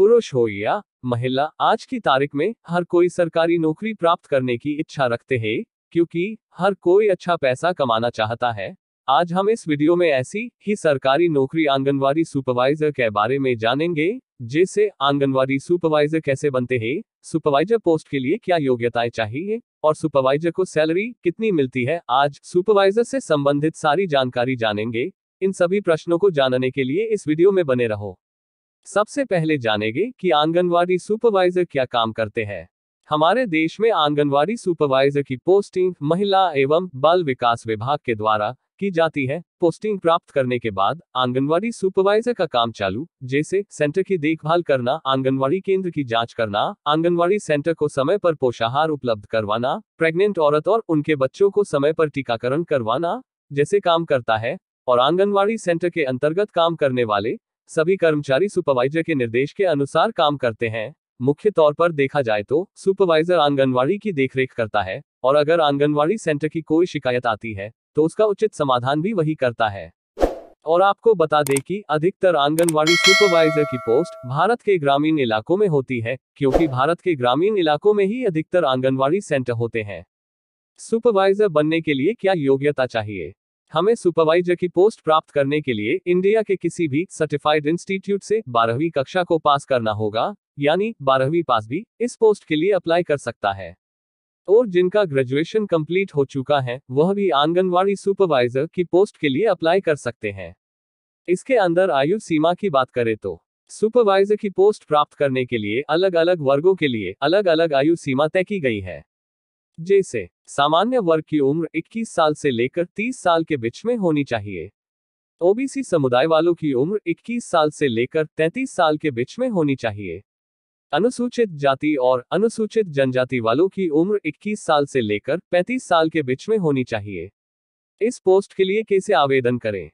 पुरुष हो या महिला आज की तारीख में हर कोई सरकारी नौकरी प्राप्त करने की इच्छा रखते हैं क्योंकि हर कोई अच्छा पैसा कमाना चाहता है आज हम इस वीडियो में ऐसी ही सरकारी नौकरी आंगनवाड़ी सुपरवाइजर के बारे में जानेंगे जैसे आंगनवाड़ी सुपरवाइजर कैसे बनते हैं सुपरवाइजर पोस्ट के लिए क्या योग्यताएं चाहिए और सुपरवाइजर को सैलरी कितनी मिलती है आज सुपरवाइजर से संबंधित सारी जानकारी जानेंगे इन सभी प्रश्नों को जानने के लिए इस वीडियो में बने रहो सबसे पहले जानेंगे कि आंगनवाड़ी सुपरवाइजर क्या काम करते हैं हमारे देश में आंगनवाड़ी सुपरवाइजर की पोस्टिंग महिला एवं बाल विकास विभाग के द्वारा की जाती है पोस्टिंग प्राप्त करने के बाद आंगनवाड़ी सुपरवाइजर का काम चालू जैसे सेंटर की देखभाल करना आंगनवाड़ी केंद्र की जांच करना आंगनवाड़ी सेंटर को समय पर पोषाहार उपलब्ध करवाना प्रेग्नेंट औरत और उनके बच्चों को समय पर टीकाकरण करवाना जैसे काम करता है और आंगनवाड़ी सेंटर के अंतर्गत काम करने वाले सभी कर्मचारी सुपरवाइजर के निर्देश के अनुसार काम करते हैं मुख्य तौर पर देखा जाए तो सुपरवाइजर आंगनवाड़ी की देखरेख करता है और अगर आंगनवाड़ी सेंटर की कोई शिकायत आती है तो उसका उचित समाधान भी वही करता है और आपको बता दें कि अधिकतर आंगनवाड़ी सुपरवाइजर की पोस्ट भारत के ग्रामीण इलाकों में होती है क्योंकि भारत के ग्रामीण इलाकों में ही अधिकतर आंगनवाड़ी सेंटर होते हैं सुपरवाइजर बनने के लिए क्या योग्यता चाहिए हमें सुपरवाइजर की पोस्ट प्राप्त करने के लिए इंडिया के किसी भी सर्टिफाइड इंस्टीट्यूट से बारहवीं कक्षा को पास करना होगा यानी बारहवीं पास भी इस पोस्ट के लिए अप्लाई कर सकता है और जिनका ग्रेजुएशन कंप्लीट हो चुका है वह भी आंगनवाड़ी सुपरवाइजर की पोस्ट के लिए अप्लाई कर सकते हैं इसके अंदर आयु सीमा की बात करें तो सुपरवाइजर की पोस्ट प्राप्त करने के लिए अलग अलग वर्गों के लिए अलग अलग आयु सीमा तय की गई है जैसे सामान्य वर्ग की उम्र 21 साल से लेकर 30 साल के बीच में होनी चाहिए ओबीसी समुदाय वालों की उम्र 21 साल से लेकर 33 साल के बीच में होनी चाहिए अनुसूचित जाति और अनुसूचित जनजाति वालों की उम्र 21 साल से लेकर 35 साल के बीच में होनी चाहिए इस पोस्ट के लिए कैसे आवेदन करें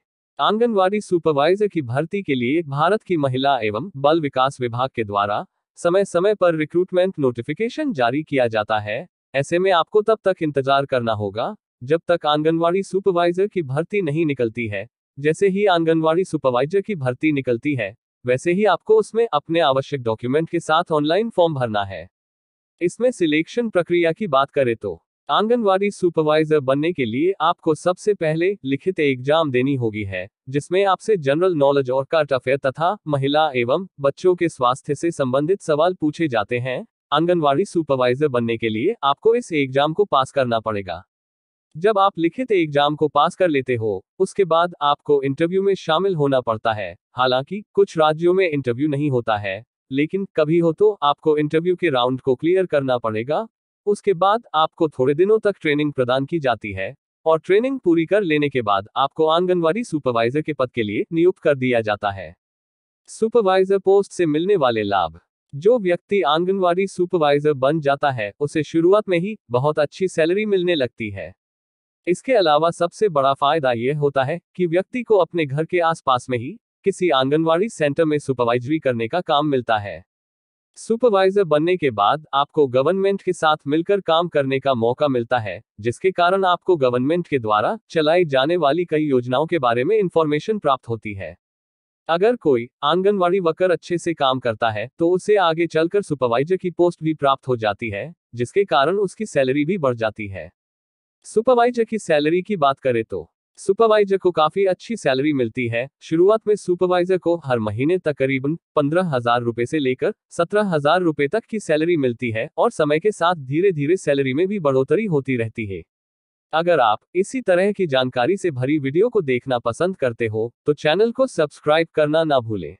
आंगनवाड़ी सुपरवाइजर की भर्ती के लिए भारत की महिला एवं बल विकास विभाग के द्वारा समय समय पर रिक्रूटमेंट नोटिफिकेशन जारी किया जाता है ऐसे में आपको तब तक इंतजार करना होगा जब तक आंगनवाड़ी सुपरवाइजर की भर्ती नहीं निकलती है जैसे ही आंगनवाड़ी सुपरवाइजर की भर्ती निकलती है वैसे ही आपको उसमें अपने आवश्यक डॉक्यूमेंट के साथ ऑनलाइन फॉर्म भरना है इसमें सिलेक्शन प्रक्रिया की बात करें तो आंगनवाड़ी सुपरवाइजर बनने के लिए आपको सबसे पहले लिखित एग्जाम देनी होगी है जिसमें आपसे जनरल नॉलेज और कार्ट अफेयर तथा महिला एवं बच्चों के स्वास्थ्य से संबंधित सवाल पूछे जाते हैं आंगनवाड़ी सुपरवाइजर बनने के लिए आपको इस एग्जाम को पास करना पड़ेगा जब आप लिखित एग्जाम को पास कर लेते हो उसके बाद आपको इंटरव्यू में शामिल होना पड़ता है हालांकि कुछ राज्यों में इंटरव्यू नहीं होता है लेकिन कभी हो तो आपको इंटरव्यू के राउंड को क्लियर करना पड़ेगा उसके बाद आपको थोड़े दिनों तक ट्रेनिंग प्रदान की जाती है और ट्रेनिंग पूरी कर लेने के बाद आपको आंगनवाड़ी सुपरवाइजर के पद के लिए नियुक्त कर दिया जाता है सुपरवाइजर पोस्ट से मिलने वाले लाभ जो व्यक्ति आंगनवाड़ी सुपरवाइजर बन जाता है उसे शुरुआत में ही बहुत अच्छी सैलरी मिलने लगती है इसके अलावा सबसे बड़ा फायदा यह होता है कि व्यक्ति को अपने घर के आसपास में ही किसी आंगनवाड़ी सेंटर में सुपरवाइजरी करने का काम मिलता है सुपरवाइजर बनने के बाद आपको गवर्नमेंट के साथ मिलकर काम करने का मौका मिलता है जिसके कारण आपको गवर्नमेंट के द्वारा चलाई जाने वाली कई योजनाओं के बारे में इंफॉर्मेशन प्राप्त होती है अगर कोई आंगनवाड़ी वर्कर अच्छे से काम करता है तो उसे आगे चलकर सुपरवाइजर की पोस्ट भी प्राप्त हो जाती है जिसके कारण उसकी सैलरी भी बढ़ जाती है सुपरवाइजर की सैलरी की बात करें तो सुपरवाइजर को काफी अच्छी सैलरी मिलती है शुरुआत में सुपरवाइजर को हर महीने तकरीबन पंद्रह हजार रुपए से लेकर सत्रह हजार रुपए तक की सैलरी मिलती है और समय के साथ धीरे धीरे सैलरी में भी बढ़ोतरी होती रहती है अगर आप इसी तरह की जानकारी से भरी वीडियो को देखना पसंद करते हो तो चैनल को सब्सक्राइब करना ना भूलें